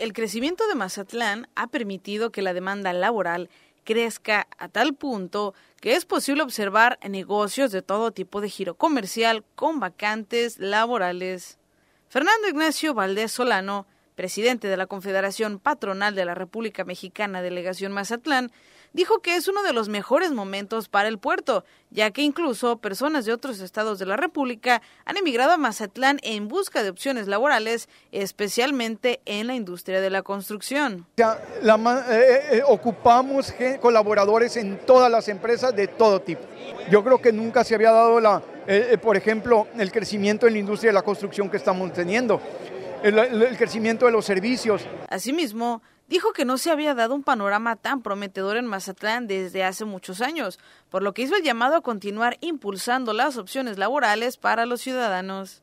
El crecimiento de Mazatlán ha permitido que la demanda laboral crezca a tal punto que es posible observar negocios de todo tipo de giro comercial con vacantes laborales. Fernando Ignacio Valdés Solano, presidente de la Confederación Patronal de la República Mexicana, Delegación Mazatlán, dijo que es uno de los mejores momentos para el puerto, ya que incluso personas de otros estados de la República han emigrado a Mazatlán en busca de opciones laborales, especialmente en la industria de la construcción. Ya, la, eh, eh, eh, ocupamos colaboradores en todas las empresas de todo tipo. Yo creo que nunca se había dado, la, por ejemplo, el crecimiento en la industria de la construcción que estamos teniendo el, crecimiento de los servicios. Asimismo, dijo que no se había dado un panorama tan prometedor en Mazatlán desde hace muchos años, por lo que hizo el llamado a continuar impulsando las opciones laborales para los ciudadanos.